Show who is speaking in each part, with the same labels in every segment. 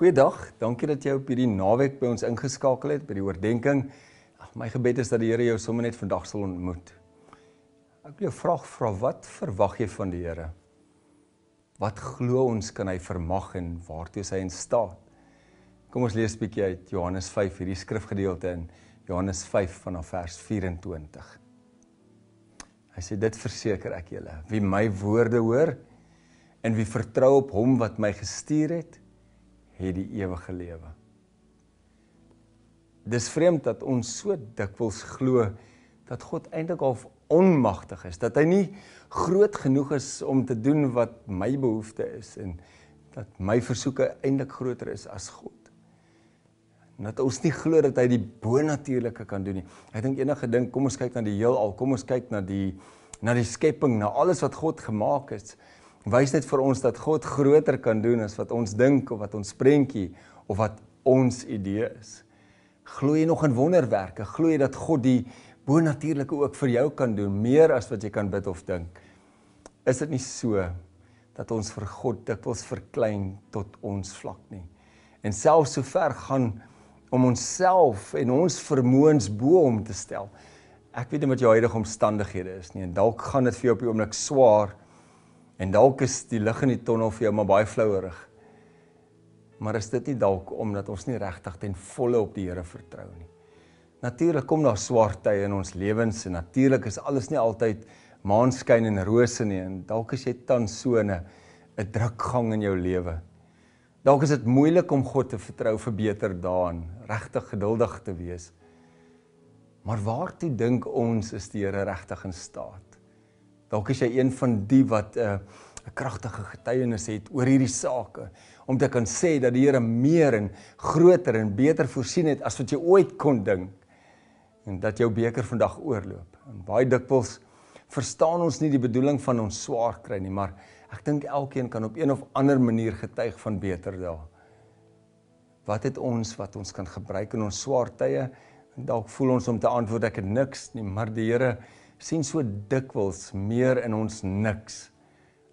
Speaker 1: Goeiedag. Dankie dat jy op hierdie naweek by ons ingeskakel het by die oordeenking. My gebed is dat die Here jou sommer net vandag sal ontmoet. Ek wil jou vra vra wat verwag jy van die Here? Wat glo ons kan hy vermag en waartoe is hy in staat? Kom ons lees 'n bietjie uit Johannes 5 hierdie skrifgedeelte in Johannes 5 vanaf vers 24. Hy sê dit verseker ek julle, wie my woorde hoor en wie vertrou op hom wat my gestuur het, het die ewige lewe. Dis vreemd dat ons so dikwels glo dat God eintlik al onmagtig is, dat hy nie groot genoeg is om te doen wat my behoefte is en dat my versoeke eintlik groter is as God. En dat ons nie glo dat hy die bonatuurlike kan doen nie. Ek dink enige ding, kom ons kyk na die heelal, kom ons kyk na die na die skepping, na alles wat God gemaak het wys net vir ons dat God groter kan doen as wat ons dink of wat ons prentjie of wat ons idee is. Glo jy nog in wonderwerke? Glo jy dat God die bonatuurlike ook vir jou kan doen meer as wat jy kan bid of dink? Is dit nie so dat ons vir God dikwels verklein tot ons vlak nie? En selfs so ver gaan om onsself en ons vermoëns bo hom te stel. Ek weet nie wat jou huidige omstandighede is nie en dalk gaan dit vir jou op die oomblik swaar wees En dalk is die lig in die tonnel vir jou maar baie flouerig. Maar is dit nie dalk omdat ons nie regtig ten volle op die Here vertrou nie? Natuurlik kom daar swaar tye in ons lewens en natuurlik is alles nie altyd maanskyn en rose nie en dalk is jy tans so 'n drukgang in jou lewe. Dalk is dit moeilik om God te vertrou vir beter daan, regtig geduldig te wees. Maar waartoe dink ons is die Here regtig in staat? dalk is jy een van die wat eh, 'n uh, kragtige getuienis het oor hierdie sake eh, om te kan sê dat die Here meer en groter en beter voorsien het as wat jy ooit kon dink en dat jou beker vandag oorloop. En baie dikwels verstaan ons nie die bedoeling van ons swaar kry nie, maar ek dink elkeen kan op een of ander manier getuig van beter dae. Wat het ons wat ons kan gebruik in ons swaar tye? Dalk voel ons om te antwoord ek het niks nie, maar die Here sien so dikwels meer in ons niks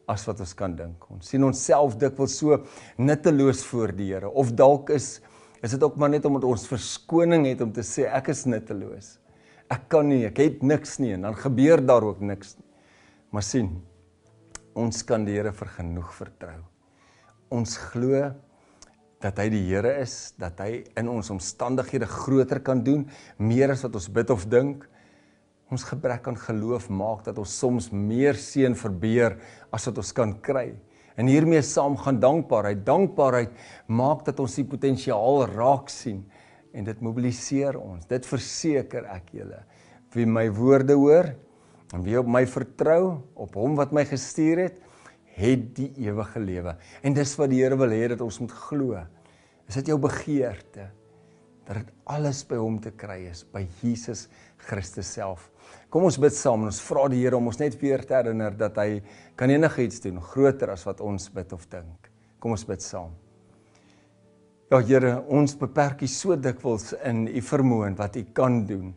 Speaker 1: as wat ons kan dink. Ons sien onsself dikwels so nutteloos voor die Here of dalk is is dit ook maar net omdat ons verskoning het om te sê ek is nutteloos. Ek kan nie, ek het niks nie en dan gebeur daar ook niks nie. Maar sien, ons kan die Here vir genoeg vertrou. Ons glo dat hy die Here is, dat hy in ons omstandighede groter kan doen, meer as wat ons bid of dink. Ons gebrek aan geloof maak dat ons soms meer seën verbeur as wat ons kan kry. En hiermee saam gaan dankbaarheid. Dankbaarheid maak dat ons die potensiaal raak sien en dit mobiliseer ons. Dit verseker ek julle. Wie my woorde hoor en wie op my vertrou, op hom wat my gestuur het, het die ewige lewe. En dis wat die Here wil hê dat ons moet glo. Is dit jou begeerte dat dit alles by hom te kry is, by Jesus Christus self? Kom ons bid saam en ons vra die Here om ons net weer te herinner dat hy kan enigiets doen groter as wat ons bid of dink. Kom ons bid saam. Ja Here, ons beperk U so dikwels in U vermoë en wat U kan doen.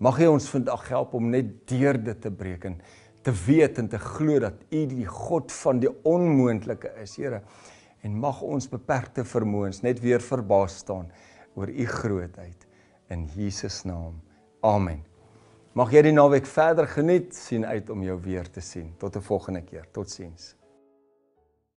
Speaker 1: Mag U ons vandag help om net deur dit te breek en te weet en te glo dat U die God van die onmoontlike is, Here. En mag ons beperkte vermoëns net weer verbaas staan oor U grootheid in Jesus naam. Amen. Mag jy die naweek verder geniet. Sien uit om jou weer te sien. Tot 'n volgende keer. Totsiens.